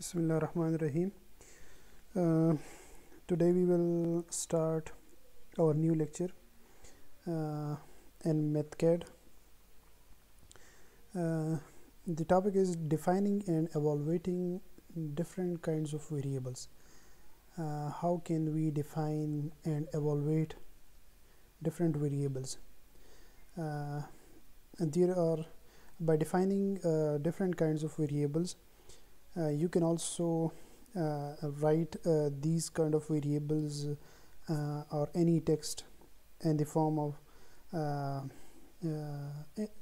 Bismillah Rahman Rahim. Uh, today we will start our new lecture uh, in MathCAD. Uh, the topic is defining and evaluating different kinds of variables. Uh, how can we define and evaluate different variables? Uh, there are by defining uh, different kinds of variables uh, you can also uh, write uh, these kind of variables or any text in the form of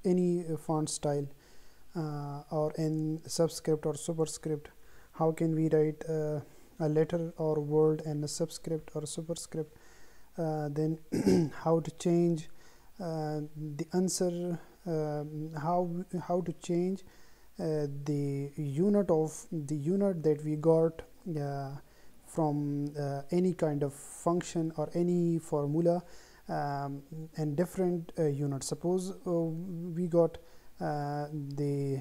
any font style or in subscript or superscript how can we write a letter or word and a subscript or superscript uh, then how to change uh, the answer um, how how to change uh, the unit of the unit that we got uh, from uh, any kind of function or any formula um, and different uh, units suppose uh, we got the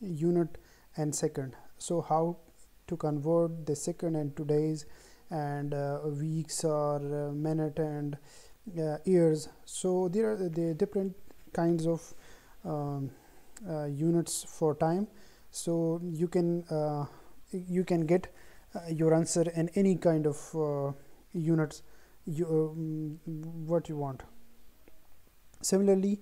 unit and second so how to convert the second into days and weeks or minute and years so there are the different kinds of um, uh, units for time so you can uh, you can get uh, your answer in any kind of units you, mm, what you want similarly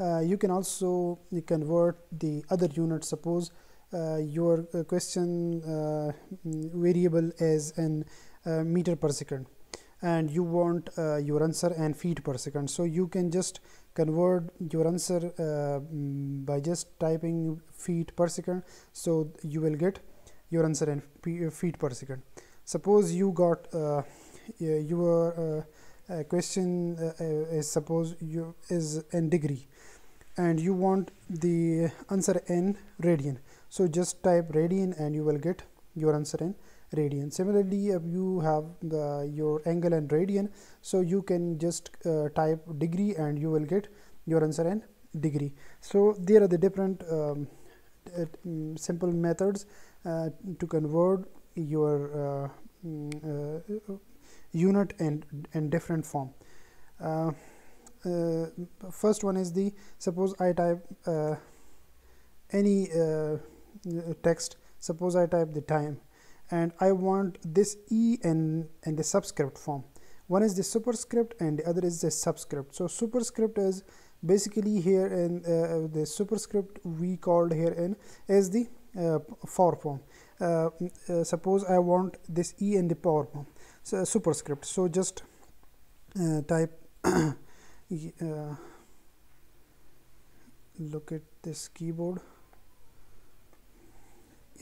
uh, you can also convert the other unit suppose uh, your question uh, mm, variable is in meter per second and you want uh, your answer and feet per second so you can just convert your answer uh, mm, by just typing feet per second so you will get your answer in uh, feet per second suppose you got uh, your uh, question is uh, suppose you is in degree and you want the answer in radian so just type radian and you will get your answer in radian similarly if you have the, your angle and radian so you can just uh, type degree and you will get your answer in degree so there are the different um, uh, mm, simple methods uh, to convert your uh, mm, uh, unit in in different form first one is the suppose I type any text suppose I type the time and I want this E in in the subscript form. One is the superscript and the other is the subscript. So superscript is basically here in uh, the superscript we called here in is the uh, for form. Uh, uh, suppose I want this E in the power form. So superscript. So just uh, type uh, look at this keyboard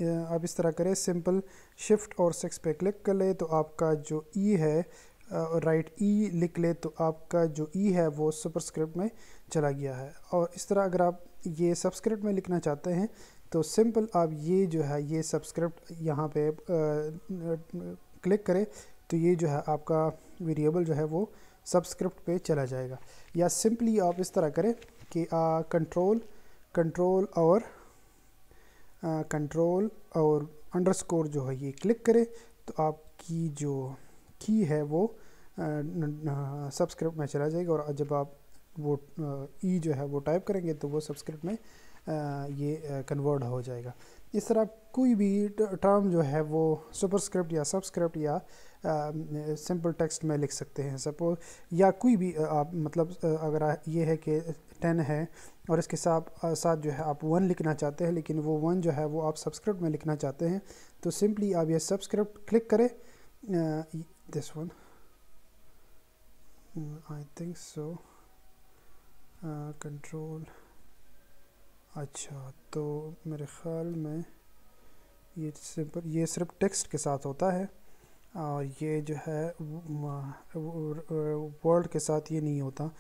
आप इस तरह करें simple shift और six पे click कर ले तो आपका जो ई e है राइट ई e लिख ले तो आपका जो ई e है वो सुपरस्क्रिप्ट में चला गया है और इस तरह अगर आप ये सबस्क्रिप्ट में लिखना चाहते हैं तो सिंपल आप ये जो है ये सबस्क्रिप्ट यहाँ पे क्लिक करें तो ये जो है आपका वेरिएबल जो है वो सबस्क्रिप्ट पे चला जाएगा या सिंपली आप इस तरह करें कि कंट्रोल कंट्रोल और कंट्रोल और अंडरस्कोर जो है ये क्लिक करें तो आपकी जो की है वो सब्सक्रिप्ट में चला जाएगा और जब आप वो ई e जो है वो टाइप करेंगे तो वो सब्सक्रिप्ट में ये कन्वर्ट हो जाएगा इस तरह कोई भी टर्म जो है वो सुपरस्क्रिप्ट या सबस्क्रिप्ट या सिंपल टेक्स्ट में लिख सकते हैं सपोज या कोई भी आप मतलब अगर ये है कि टेन है और इसके साथ साथ जो है आप वन लिखना चाहते हैं लेकिन वो वन जो है वो आप सब्सक्रिप्ट में लिखना चाहते हैं तो सिंपली आप ये सब्सक्रिप्ट क्लिक करें this one I think so control अच्छा तो मेरे ख़्याल में ये सिंपल ये सिर्फ टेक्स्ट के साथ होता है और ये जो है वर्ल्ड के साथ ये नहीं होता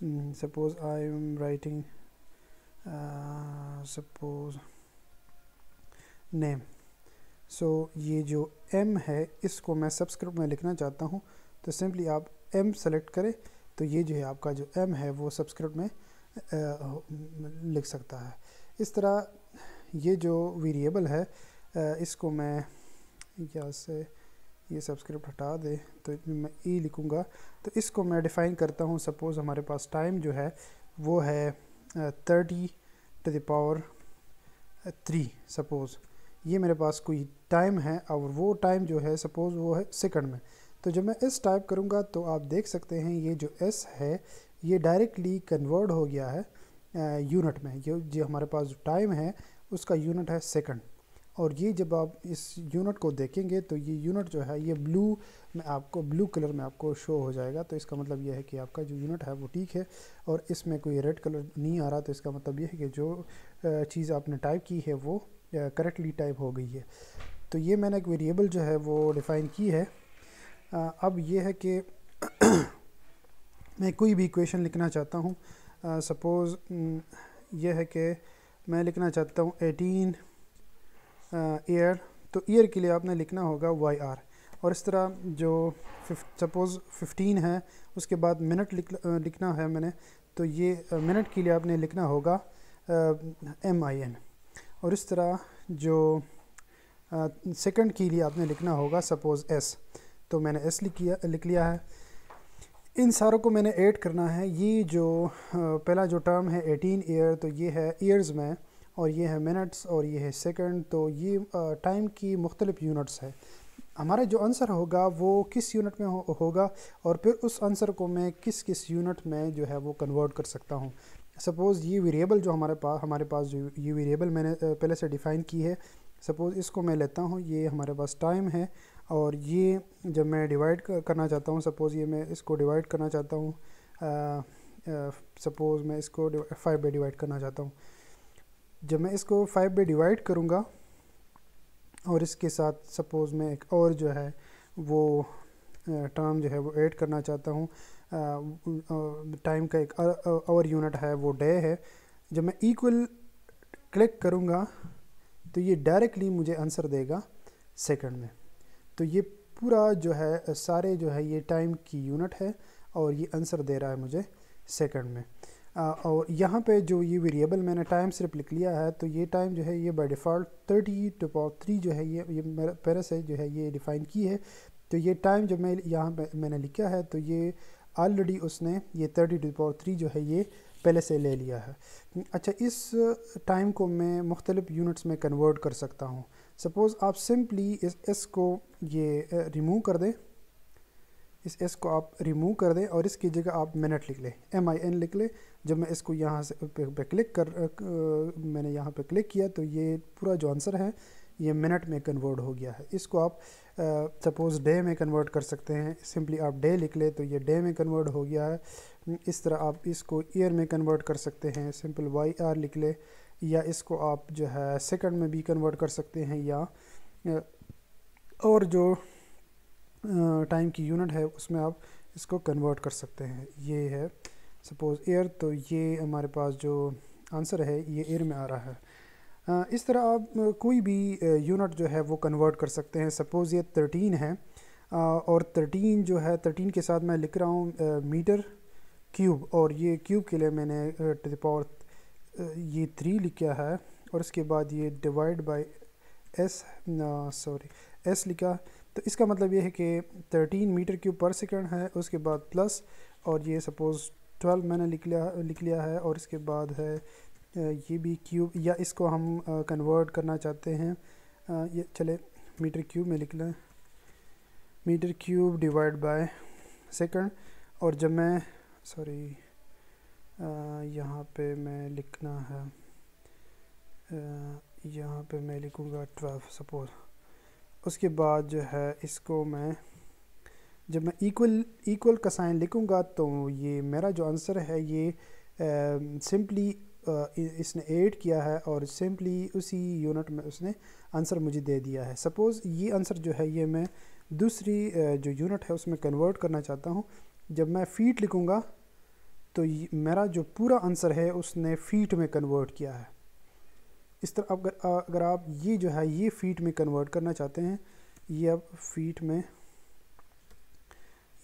Hmm, suppose I am writing uh, suppose name so so, ये जो एम है इसको मैं सब्सक्रिप्ट में लिखना चाहता हूँ तो सिंपली आप एम सेलेक्ट करें तो ये जो है आपका जो एम है वो सब्सक्रिप्ट में आ, लिख सकता है इस तरह ये जो वेरिएबल है आ, इसको मैं यहाँ से ये सब्सक्रिप्ट हटा दे तो मैं ई e लिखूँगा तो इसको मैं डिफ़ाइन करता हूँ सपोज़ हमारे पास टाइम जो है वो है thirty to the power three suppose ये मेरे पास कोई टाइम है और वो टाइम जो है सपोज़ वो है सेकंड में तो जब मैं एस टाइप करूँगा तो आप देख सकते हैं ये जो एस है ये डायरेक्टली कन्वर्ट हो गया है यूनिट में ये जो हमारे पास टाइम है उसका यूनिट है सेकंड और ये जब आप इस यूनिट को देखेंगे तो ये यूनिट जो है ये ब्लू में आपको ब्लू कलर में आपको शो हो जाएगा तो इसका मतलब ये है कि आपका जो यूनिट है वो ठीक है और इसमें कोई रेड कलर नहीं आ रहा तो इसका मतलब ये है कि जो चीज़ आपने टाइप की है वो करेक्टली टाइप हो गई है तो ये मैंने एक वेरिएबल जो है वो डिफ़ाइन की है अब ये है कि मैं कोई भी इक्वेशन लिखना चाहता हूँ सपोज़ यह है कि मैं लिखना चाहता हूँ एटीन ईयर तो ईयर के लिए आपने लिखना होगा वाई आर और इस तरह जो सपोज़ फिफ्टीन है उसके बाद मिनट लिख लिखना है मैंने तो ये मिनट के लिए आपने लिखना होगा एम आई एन और इस तरह जो सेकंड के लिए आपने लिखना होगा सपोज़ एस तो मैंने एस लिख लिया लिख लिया है इन सारों को मैंने ऐड करना है ये जो पहला जो टर्म है एटीन ईयर तो ये है ईयर्स में और ये है मिनट्स और ये है सेकंड तो ये टाइम की मुख्तलिफ़ यूनिट्स है हमारा जो आंसर होगा वो किस यूनिट में हो, होगा और फिर उस आंसर को मैं किस किस यूनिट में जो है वो कन्वर्ट कर सकता हूँ सपोज़ ये वेरिएबल जो हमारे पास हमारे पास जो ये वेरिएबल मैंने पहले से डिफ़ाइन की है सपोज़ इसको मैं लेता हूँ ये हमारे पास टाइम है और ये जब मैं डिवाइड करना चाहता हूँ सपोज़ ये मैं इसको डिवाइड करना चाहता हूँ सपोज़ मैं इसको फाइव बाई डिवाइड करना चाहता हूँ जब मैं इसको फाइव पे डिवाइड करूँगा और इसके साथ सपोज़ मैं एक और जो है वो टर्म जो है वो ऐड करना चाहता हूँ टाइम का एक और यूनिट है वो डे है जब मैं इक्वल क्लिक करूँगा तो ये डायरेक्टली मुझे आंसर देगा सेकंड में तो ये पूरा जो है सारे जो है ये टाइम की यूनिट है और ये आंसर दे रहा है मुझे सेकंड में और यहाँ पे जो ये वेरिएबल मैंने टाइम सिर्फ लिख लिया है तो ये टाइम जो है ये by default thirty to power three जो है ये ये मेरा पेरस है जो है ये डिफ़ाइन की है तो ये टाइम जो मैं यहाँ मैंने लिखा है तो ये ऑलरेडी उसने ये थर्टी टू पावर थ्री जो है ये पहले से ले लिया है अच्छा इस टाइम को मैं मुख्तलिफ़ यूनिट्स में कन्वर्ट कर सकता हूँ सपोज़ आप सिंपली इस एस को ये रिमूव कर दें इस एस को आप रिमूव कर दें और इसकी जगह आप मिनट लिख लें एम आई एन लिख लें जब मैं इसको यहाँ से पे, पे क्लिक कर आ, मैंने यहाँ पे क्लिक किया तो ये पूरा जो आंसर है ये मिनट में कन्वर्ट हो गया है इसको आप सपोज़ डे में कन्वर्ट कर सकते हैं सिंपली आप डे लिख लें तो ये डे में कन्वर्ट हो गया है इस तरह आप इसको ईयर में कन्वर्ट कर सकते हैं सिंपल वाई आर लिख लें या इसको आप जो है सेकंड में भी कन्वर्ट कर सकते हैं या और जो टाइम की यूनिट है उसमें आप इसको कन्वर्ट कर सकते हैं ये है सपोज़ एयर तो ये हमारे पास जो आंसर है ये एयर में आ रहा है इस तरह आप कोई भी यूनिट जो है वो कन्वर्ट कर सकते हैं सपोज़ ये थर्टीन है और थर्टीन जो है थर्टीन के साथ मैं लिख रहा हूँ मीटर क्यूब और ये क्यूब के लिए मैंने टू दावर ये थ्री लिखा है और उसके बाद ये divide by s sorry s लिखा तो इसका मतलब ये है कि थर्टीन मीटर क्यूब पर सेकेंड है उसके बाद प्लस और ये सपोज़ ट्वेल्व मैंने लिख लिया लिख लिया है और इसके बाद है ये भी क्यूब या इसको हम कन्वर्ट करना चाहते हैं ये चले मीटर क्यूब में लिख लें meter cube divide by second और जब मैं सॉरी यहाँ पे मैं लिखना है यहाँ पे मैं लिखूँगा ट्वेल्व सपोज़ उसके बाद जो है इसको मैं जब मैं इक्वल इक्वल का साइन लिखूँगा तो ये मेरा जो आंसर है ये सिंपली इसने ऐड किया है और सिंपली उसी यूनिट में उसने आंसर मुझे दे दिया है सपोज़ ये आंसर जो है ये मैं दूसरी जो यूनिट है उसमें कन्वर्ट करना चाहता हूँ जब मैं फीट लिखूँगा तो मेरा जो पूरा आंसर है उसने फीट में कन्वर्ट किया है इस तरह अगर अगर आप ये जो है ये फीट में कन्वर्ट करना चाहते हैं ये आप फीट में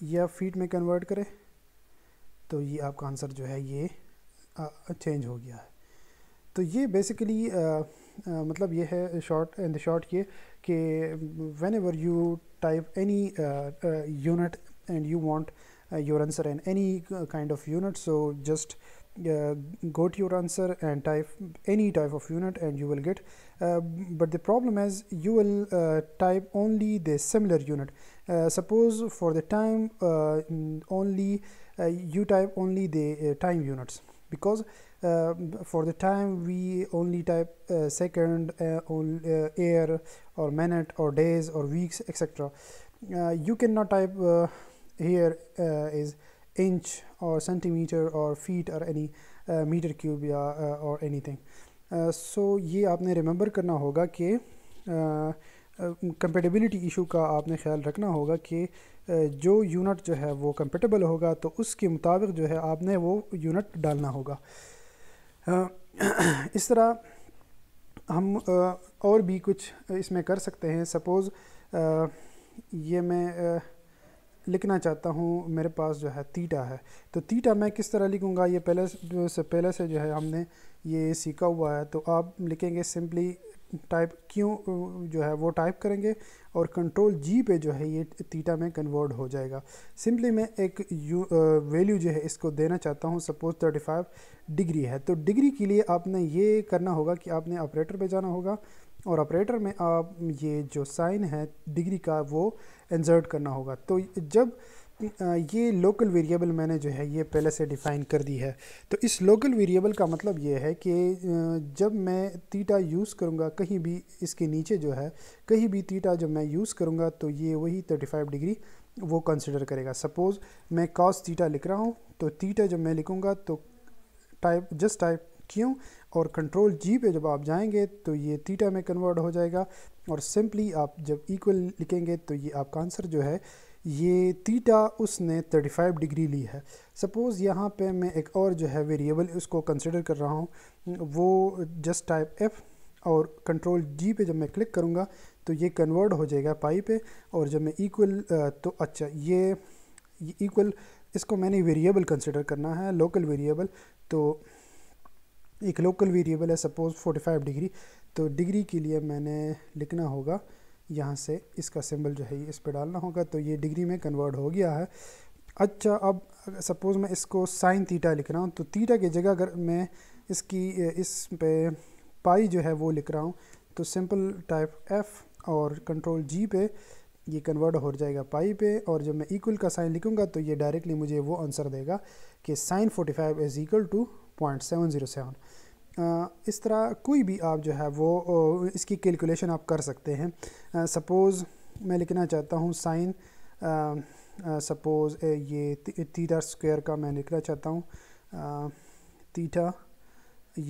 ये आप फीट में कन्वर्ट करें तो ये आपका आंसर जो है ये चेंज हो गया है तो ये बेसिकली मतलब ये है शॉर्ट इन द शॉर्ट ये कि whenever you type any unit and you want Uh, your answer in any uh, kind of unit so just uh, go to your answer and type any type of unit and you will get uh, but the problem is you will uh, type only the similar unit uh, suppose for the time only you type only the time units because for the time we only type second air or minute or days or weeks etc you cannot type here uh, is inch or centimeter or feet or any uh, meter cube या uh, or anything so ये आपने remember करना होगा कि compatibility issue का आपने ख्याल रखना होगा कि जो यूनिट जो है वो कंपेटेबल होगा तो उसके मुताबिक जो है आपने वो यूनिट डालना होगा इस तरह हम और भी कुछ इसमें कर सकते हैं सपोज़ ये मैं लिखना चाहता हूँ मेरे पास जो है तीटा है तो तीटा मैं किस तरह लिखूँगा ये पहले से पहले से जो है हमने ये सीखा हुआ है तो आप लिखेंगे सिंपली टाइप क्यों जो है वो टाइप करेंगे और कंट्रोल जी पे जो है ये तीटा में कन्वर्ट हो जाएगा सिंपली मैं एक यू वैल्यू जो है इसको देना चाहता हूँ सपोज थर्टी फाइव डिग्री है तो डिग्री के लिए आपने ये करना होगा कि आपने ऑपरेटर पे जाना होगा और ऑपरेटर में आप ये जो साइन है डिग्री का वो इंजर्ट करना होगा तो जब ये लोकल वेरिएबल मैंने जो है ये पहले से डिफ़ाइन कर दी है तो इस लोकल वेरिएबल का मतलब ये है कि जब मैं तीटा यूज़ करूँगा कहीं भी इसके नीचे जो है कहीं भी तीटा जब मैं यूज़ करूँगा तो ये वही थर्टी फाइव डिग्री वो कंसिडर करेगा सपोज़ मैं कॉस तीटा लिख रहा हूँ तो तीटा जब मैं लिखूँगा तो टाइप जस्ट टाइप क्यों और कंट्रोल जी पे जब आप जाएंगे तो ये थीटा में कन्वर्ट हो जाएगा और सिंपली आप जब इक्वल लिखेंगे तो ये आपका आंसर जो है ये थीटा उसने 35 डिग्री ली है सपोज़ यहाँ पे मैं एक और जो है वेरिएबल उसको कंसिडर कर रहा हूँ वो जस्ट टाइप एफ़ और कंट्रोल जी पे जब मैं क्लिक करूँगा तो ये कन्वर्ट हो जाएगा पाई पे और जब मैं इक्वल तो अच्छा ये इक्वल इसको मैंने वेरिएबल कंसिडर करना है लोकल वेरिएबल तो एक लोकल वेरिएबल है सपोज 45 डिग्री तो डिग्री के लिए मैंने लिखना होगा यहाँ से इसका सिंबल जो है इस पर डालना होगा तो ये डिग्री में कन्वर्ट हो गया है अच्छा अब सपोज़ मैं इसको साइन थीटा लिख रहा हूँ तो थीटा की जगह अगर मैं इसकी इस पे पाई जो है वो लिख रहा हूँ तो सिंपल टाइप एफ़ और कंट्रोल जी पे ये कन्वर्ट हो जाएगा पाई पे और जब मैं इक्वल का साइन लिखूँगा तो ये डायरेक्टली मुझे वो आंसर देगा कि sine 45 is equal to point seven zero seven इस तरह कोई भी आप जो है वो इसकी कैलकुलेशन आप कर सकते हैं सपोज़ मैं लिखना चाहता हूँ साइन सपोज़ ये थीटा स्क्वायर का मैं लिखना चाहता हूँ थीटा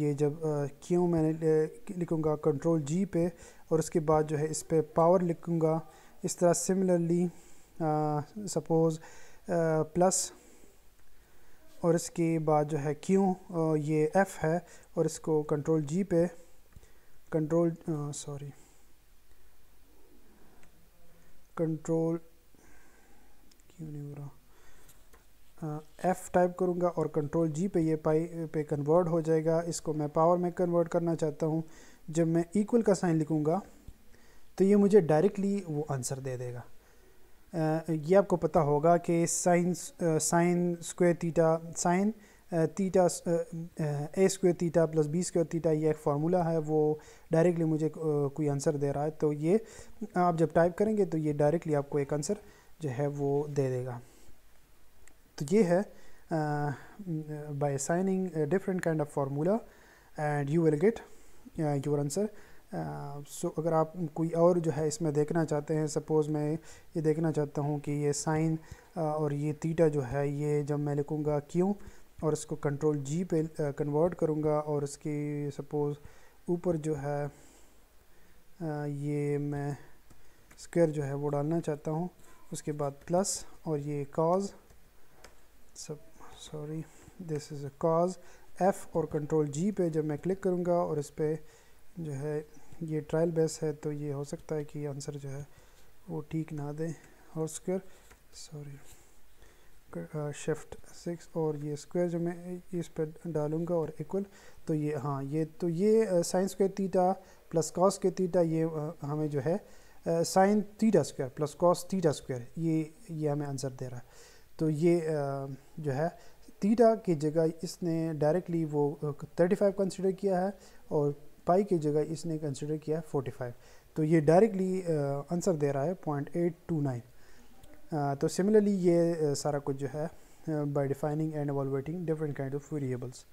ये जब क्यों मैंने लिखूँगा कंट्रोल जी पे और उसके बाद जो है इस पर पावर लिखूँगा इस तरह सिमिलरली सपोज़ प्लस और इसके बाद जो है क्यों ये एफ़ है और इसको कंट्रोल जी पे कंट्रोल सॉरी कंट्रोल क्यों नहीं हो रहा एफ़ टाइप करूँगा और कंट्रोल जी पे ये पाई पे कन्वर्ट हो जाएगा इसको मैं पावर में कन्वर्ट करना चाहता हूँ जब मैं इक्वल का साइन लिखूँगा तो ये मुझे डायरेक्टली वो आंसर दे देगा ये आपको पता होगा कि sine sine square theta sine theta a square theta plus b square theta ये एक फार्मूला है वो डायरेक्टली मुझे कोई आंसर दे रहा है तो ये आप जब टाइप करेंगे तो ये डायरेक्टली आपको एक आंसर जो है वो दे देगा तो ये है by signing different kind of formula and you will get your answer so अगर आप कोई और जो है इसमें देखना चाहते हैं सपोज़ मैं ये देखना चाहता हूँ कि ये साइन और ये तीटा जो है ये जब मैं लिखूँगा क्यों और इसको कंट्रोल जी पे कन्वर्ट करूँगा और इसकी सपोज़ ऊपर जो है ये मैं स्क्वायर जो है वो डालना चाहता हूँ उसके बाद प्लस और ये काज सब sorry this is a cause F और कंट्रोल जी पे जब मैं क्लिक करूँगा और इस पर जो है ये ट्रायल बेस है तो ये हो सकता है कि आंसर जो है वो ठीक ना दें और स्क्वायर सॉरी शिफ्ट सिक्स और ये स्क्वायर जो मैं इस पर डालूंगा और इक्वल तो ये हाँ ये तो ये sines square theta plus cos के थीटा ये आ, हमें जो है sine theta square plus cos theta square ये ये हमें आंसर दे रहा है तो ये आ, जो है थीटा की जगह इसने डायरेक्टली वो थर्टी फाइव कंसिडर किया है और पाई की जगह इसने कंसिडर किया है फोर्टी फाइव तो ये डायरेक्टली आंसर uh, दे रहा है पॉइंट एट टू नाइन तो सिमिलरली ये uh, सारा कुछ जो है by defining and evaluating different kind of variables